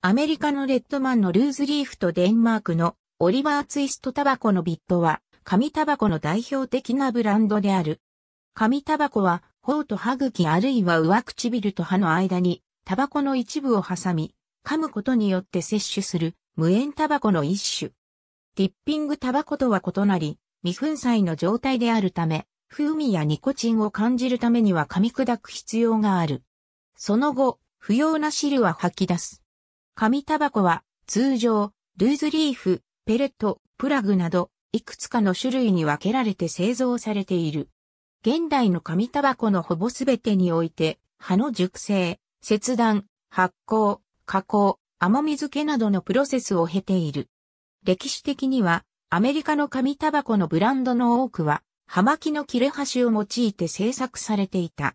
アメリカのレッドマンのルーズリーフとデンマークのオリバーツイストタバコのビットは、紙タバコの代表的なブランドである。紙タバコは、頬と歯茎あるいは上唇と歯の間に、タバコの一部を挟み、噛むことによって摂取する無煙タバコの一種。ティッピングタバコとは異なり、未粉砕の状態であるため、風味やニコチンを感じるためには噛み砕く必要がある。その後、不要な汁は吐き出す。紙タバコは通常、ルーズリーフ、ペレット、プラグなど、いくつかの種類に分けられて製造されている。現代の紙タバコのほぼすべてにおいて、葉の熟成、切断、発酵、加工、甘み付けなどのプロセスを経ている。歴史的には、アメリカの紙タバコのブランドの多くは、葉巻の切れ端を用いて製作されていた。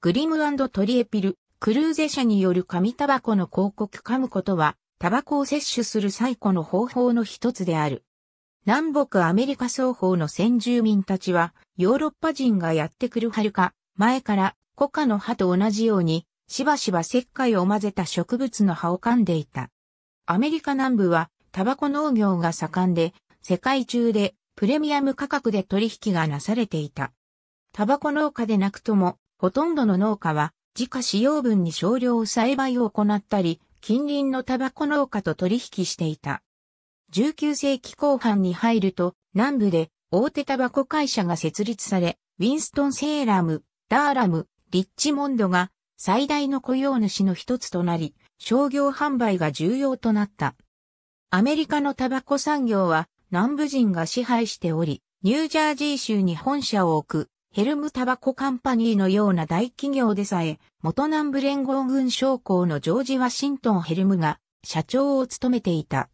グリムトリエピル、クルーゼ社による紙タバコの広告噛むことは、タバコを摂取する最古の方法の一つである。南北アメリカ双方の先住民たちは、ヨーロッパ人がやってくるはるか、前から、コカの葉と同じように、しばしば石灰を混ぜた植物の葉を噛んでいた。アメリカ南部は、タバコ農業が盛んで、世界中で、プレミアム価格で取引がなされていた。タバコ農家でなくとも、ほとんどの農家は、自家使用分に少量栽培を行ったり、近隣のタバコ農家と取引していた。19世紀後半に入ると、南部で大手タバコ会社が設立され、ウィンストン・セーラム、ダーラム、リッチモンドが最大の雇用主の一つとなり、商業販売が重要となった。アメリカのタバコ産業は南部人が支配しており、ニュージャージー州に本社を置くヘルムタバコカンパニーのような大企業でさえ、元南部連合軍将校のジョージ・ワシントン・ヘルムが社長を務めていた。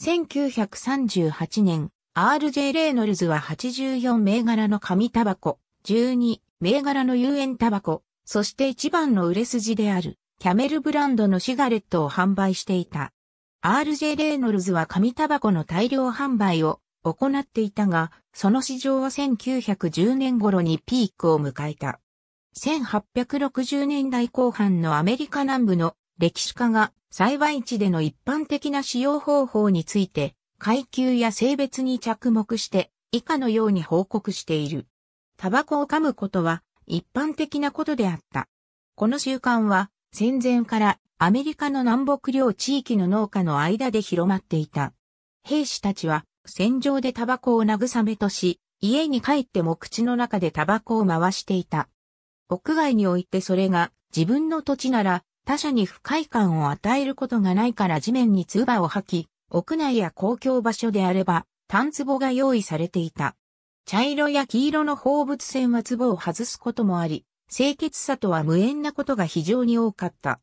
1938年、RJ レイノルズは84銘柄の紙タバコ、12銘柄の有塩タバコ、そして一番の売れ筋である、キャメルブランドのシガレットを販売していた。RJ レイノルズは紙タバコの大量販売を行っていたが、その市場は1910年頃にピークを迎えた。1860年代後半のアメリカ南部の歴史家が栽培地での一般的な使用方法について、階級や性別に着目して以下のように報告している。タバコを噛むことは一般的なことであった。この習慣は戦前からアメリカの南北領地域の農家の間で広まっていた。兵士たちは戦場でタバコを慰めとし、家に帰っても口の中でタバコを回していた。屋外においてそれが自分の土地なら他者に不快感を与えることがないから地面に唾を吐き、屋内や公共場所であれば、単壺が用意されていた。茶色や黄色の放物線は壺を外すこともあり、清潔さとは無縁なことが非常に多かった。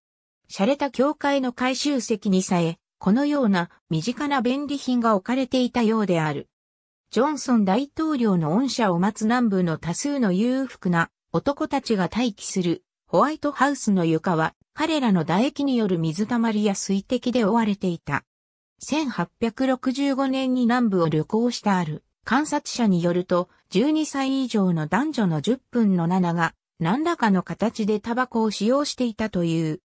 洒落た教会の改修席にさえ、このような身近な便利品が置かれていたようである。ジョンソン大統領の恩赦を待つ南部の多数の裕福な男たちが待機するホワイトハウスの床は彼らの唾液による水たまりや水滴で覆われていた。1865年に南部を旅行したある観察者によると12歳以上の男女の10分の7が何らかの形でタバコを使用していたという。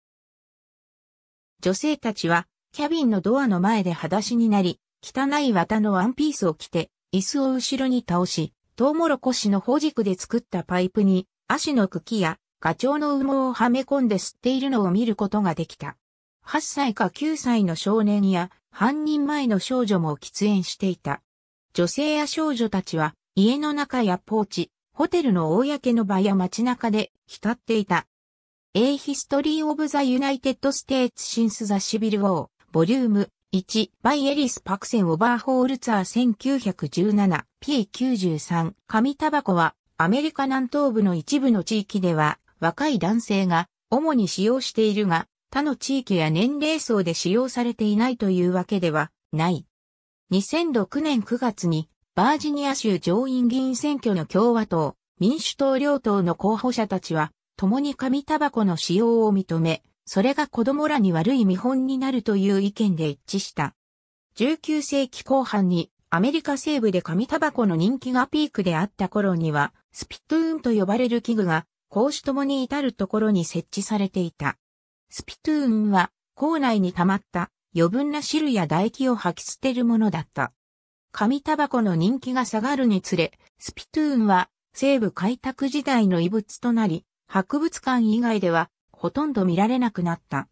女性たちはキャビンのドアの前で裸足になり、汚い綿のワンピースを着て、椅子を後ろに倒し、トウモロコシのほ軸で作ったパイプに、足の茎やガチョウの羽毛をはめ込んで吸っているのを見ることができた。8歳か9歳の少年や、半人前の少女も喫煙していた。女性や少女たちは、家の中やポーチ、ホテルの公の場や街中で浸っていた。A History of the United States Since the Civil War ボリューム1、バイエリス・パクセン・オバーホールツアー 1917P93 紙タバコはアメリカ南東部の一部の地域では若い男性が主に使用しているが他の地域や年齢層で使用されていないというわけではない。2006年9月にバージニア州上院議員選挙の共和党、民主党両党の候補者たちは共に紙タバコの使用を認め、それが子供らに悪い見本になるという意見で一致した。19世紀後半にアメリカ西部で紙タバコの人気がピークであった頃には、スピットゥーンと呼ばれる器具が、公主ともに至るところに設置されていた。スピトゥーンは、校内に溜まった余分な汁や唾液を吐き捨てるものだった。紙タバコの人気が下がるにつれ、スピトゥーンは西部開拓時代の遺物となり、博物館以外ではほとんど見られなくなった。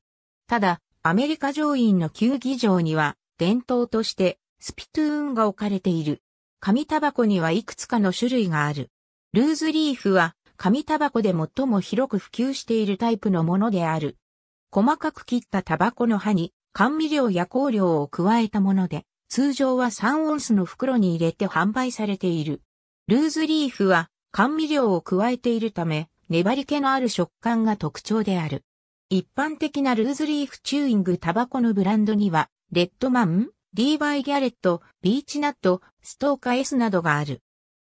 ただ、アメリカ上院の球技場には、伝統として、スピトゥーンが置かれている。紙タバコにはいくつかの種類がある。ルーズリーフは、紙タバコで最も広く普及しているタイプのものである。細かく切ったタバコの葉に、甘味料や香料を加えたもので、通常は3オンスの袋に入れて販売されている。ルーズリーフは、甘味料を加えているため、粘り気のある食感が特徴である。一般的なルーズリーフチューイングタバコのブランドには、レッドマン、リーバイ・ギャレット、ビーチナット、ストーカー S などがある。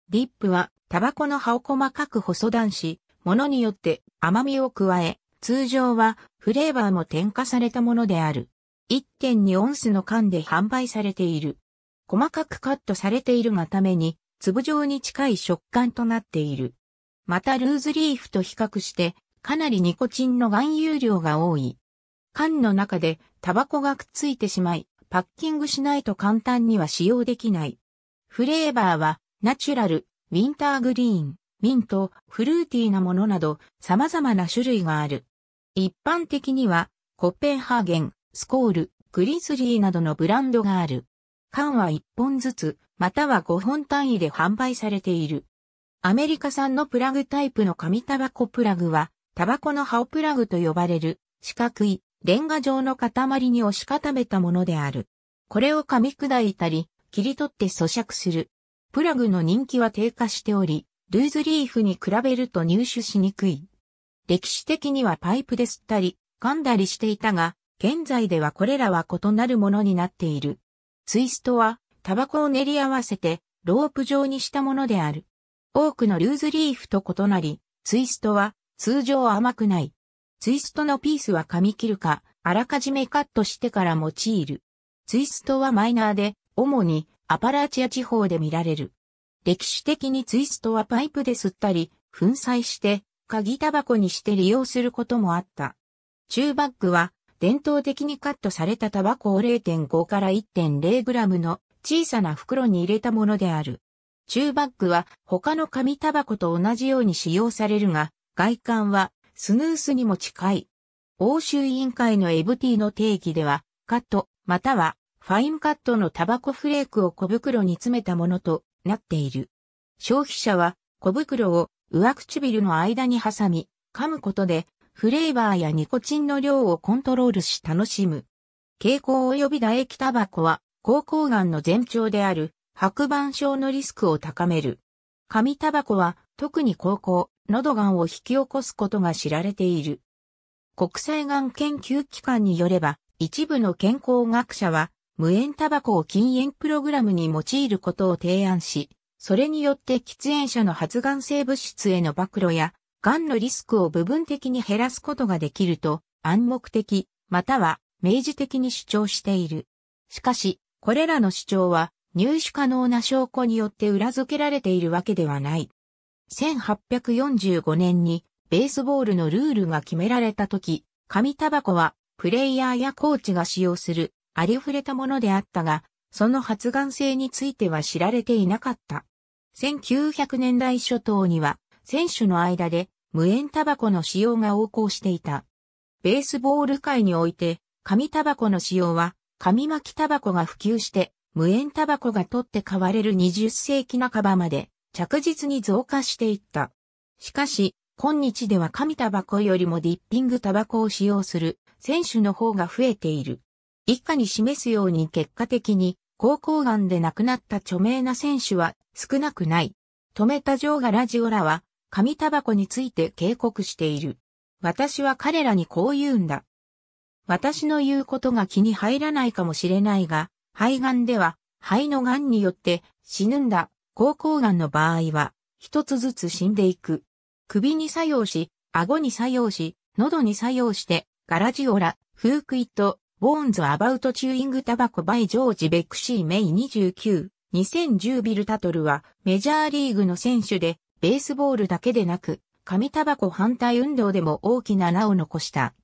ディップは、タバコの葉を細かく細断し、ものによって甘みを加え、通常はフレーバーも添加されたものである。1.2オンスの缶で販売されている。細かくカットされているがために、粒状に近い食感となっている。またルーズリーフと比較してかなりニコチンの含有量が多い。缶の中でタバコがくっついてしまい、パッキングしないと簡単には使用できない。フレーバーはナチュラル、ウィンターグリーン、ミント、フルーティーなものなど様々な種類がある。一般的にはコペンハーゲン、スコール、グリズリーなどのブランドがある。缶は1本ずつ、または5本単位で販売されている。アメリカ産のプラグタイプの紙タバコプラグは、タバコの葉をプラグと呼ばれる、四角い、レンガ状の塊に押し固めたものである。これを噛み砕いたり、切り取って咀嚼する。プラグの人気は低下しており、ルーズリーフに比べると入手しにくい。歴史的にはパイプで吸ったり、噛んだりしていたが、現在ではこれらは異なるものになっている。ツイストは、タバコを練り合わせて、ロープ状にしたものである。多くのルーズリーフと異なり、ツイストは通常甘くない。ツイストのピースは噛み切るか、あらかじめカットしてから用いる。ツイストはマイナーで、主にアパラチア地方で見られる。歴史的にツイストはパイプで吸ったり、粉砕して、鍵タバコにして利用することもあった。チューバッグは、伝統的にカットされたタバコを0.5から1 0グラムの小さな袋に入れたものである。チューバッグは他の紙タバコと同じように使用されるが、外観はスヌースにも近い。欧州委員会のエブティの定義では、カット、またはファインカットのタバコフレークを小袋に詰めたものとなっている。消費者は小袋を上唇の間に挟み、噛むことでフレーバーやニコチンの量をコントロールし楽しむ。蛍光及び唾液タバコは、口腔んの前兆である白板症のリスクを高める。紙タバコは特に高校、喉がんを引き起こすことが知られている。国際がん研究機関によれば、一部の健康学者は無煙タバコを禁煙プログラムに用いることを提案し、それによって喫煙者の発がん性物質への暴露や、がんのリスクを部分的に減らすことができると暗黙的、または明示的に主張している。しかし、これらの主張は入手可能な証拠によって裏付けられているわけではない。1845年にベースボールのルールが決められた時、紙タバコはプレイヤーやコーチが使用するありふれたものであったが、その発がん性については知られていなかった。1900年代初頭には選手の間で無煙タバコの使用が横行していた。ベースボール界において紙タバコの使用は紙巻きタバコが普及して無煙タバコが取って代われる20世紀半ばまで着実に増加していった。しかし、今日では紙タバコよりもディッピングタバコを使用する選手の方が増えている。以下に示すように結果的に、高校癌で亡くなった著名な選手は少なくない。止めたョーがラジオらは、紙タバコについて警告している。私は彼らにこう言うんだ。私の言うことが気に入らないかもしれないが、肺がんでは、肺のがんによって死ぬんだ、高校がんの場合は、一つずつ死んでいく。首に作用し、顎に作用し、喉に作用して、ガラジオラ、フークイット、ボーンズアバウトチューイングタバコバイジョージベクシーメイ29、2010ビルタトルはメジャーリーグの選手で、ベースボールだけでなく、紙タバコ反対運動でも大きな名を残した。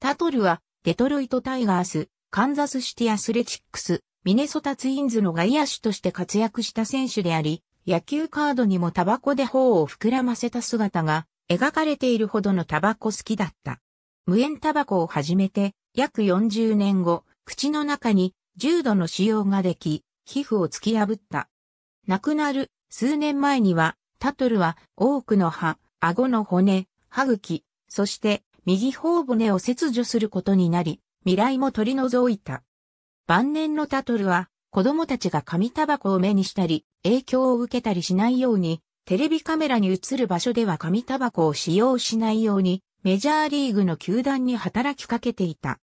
タトルは、デトロイトタイガース、カンザスシティアスレチックス、ミネソタツインズの外野手として活躍した選手であり、野球カードにもタバコで頬を膨らませた姿が描かれているほどのタバコ好きだった。無煙タバコを始めて約40年後、口の中に重度の使用ができ、皮膚を突き破った。亡くなる数年前には、タトルは多くの歯、顎の骨、歯茎、そして右頬骨を切除することになり、未来も取り除いた。晩年のタトルは、子供たちが紙タバコを目にしたり、影響を受けたりしないように、テレビカメラに映る場所では紙タバコを使用しないように、メジャーリーグの球団に働きかけていた。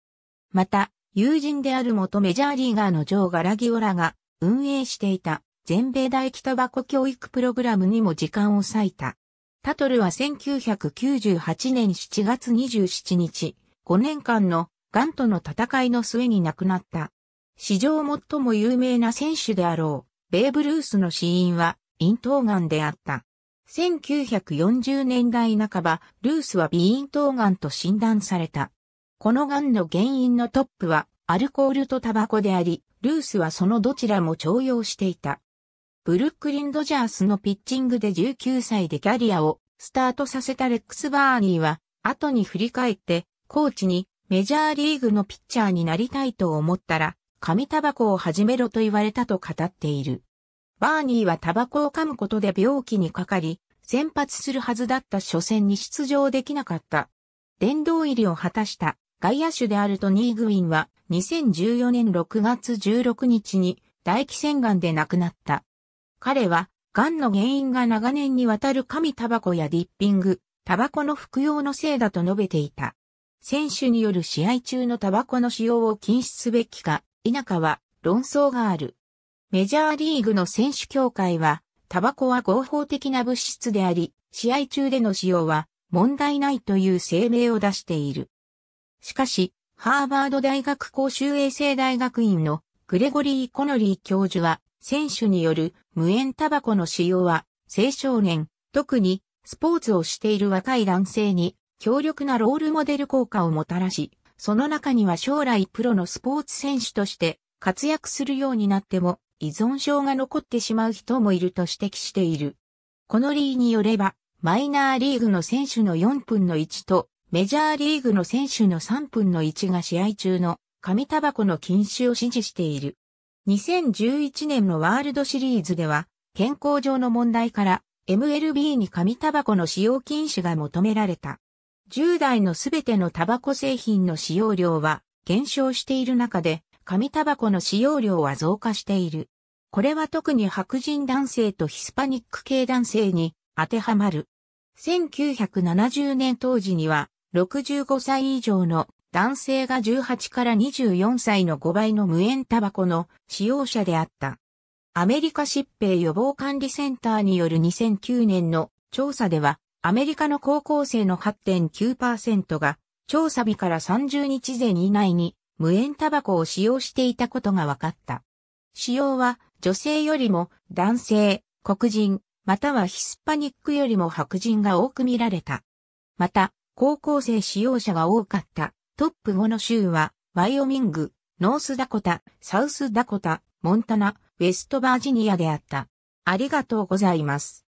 また、友人である元メジャーリーガーのジョー・ガラギオラが運営していた全米大気タバコ教育プログラムにも時間を割いた。タトルは1998年7月27日、5年間のガンとの戦いの末に亡くなった。史上最も有名な選手であろう、ベーブ・ルースの死因は、咽頭んであった。1940年代半ば、ルースは鼻咽頭んと診断された。このんの原因のトップは、アルコールとタバコであり、ルースはそのどちらも徴用していた。ブルックリン・ドジャースのピッチングで19歳でキャリアをスタートさせたレックス・バーニーは、後に振り返って、コーチにメジャーリーグのピッチャーになりたいと思ったら、紙タバコを始めろと言われたと語っている。バーニーはタバコを噛むことで病気にかかり、先発するはずだった初戦に出場できなかった。殿堂入りを果たした外野手であるトニー・グウィンは2014年6月16日に大気洗顔で亡くなった。彼は、癌の原因が長年にわたる紙タバコやディッピング、タバコの服用のせいだと述べていた。選手による試合中のタバコの使用を禁止すべきか否かは論争がある。メジャーリーグの選手協会は、タバコは合法的な物質であり、試合中での使用は問題ないという声明を出している。しかし、ハーバード大学公衆衛生大学院のグレゴリー・コノリー教授は、選手による無煙タバコの使用は、青少年、特にスポーツをしている若い男性に強力なロールモデル効果をもたらし、その中には将来プロのスポーツ選手として活躍するようになっても依存症が残ってしまう人もいると指摘している。この由によれば、マイナーリーグの選手の4分の1とメジャーリーグの選手の3分の1が試合中の紙タバコの禁止を支持している。2011年のワールドシリーズでは、健康上の問題から MLB に紙タバコの使用禁止が求められた。10代のすべてのタバコ製品の使用量は減少している中で、紙タバコの使用量は増加している。これは特に白人男性とヒスパニック系男性に当てはまる。1970年当時には65歳以上の男性が18から24歳の5倍の無煙タバコの使用者であった。アメリカ疾病予防管理センターによる2009年の調査ではアメリカの高校生の8.9%が、調査日から30日前以内に無煙タバコを使用していたことが分かった。使用は女性よりも男性、黒人、またはヒスパニックよりも白人が多く見られた。また、高校生使用者が多かったトップ5の州は、ワイオミング、ノースダコタ、サウスダコタ、モンタナ、ウェストバージニアであった。ありがとうございます。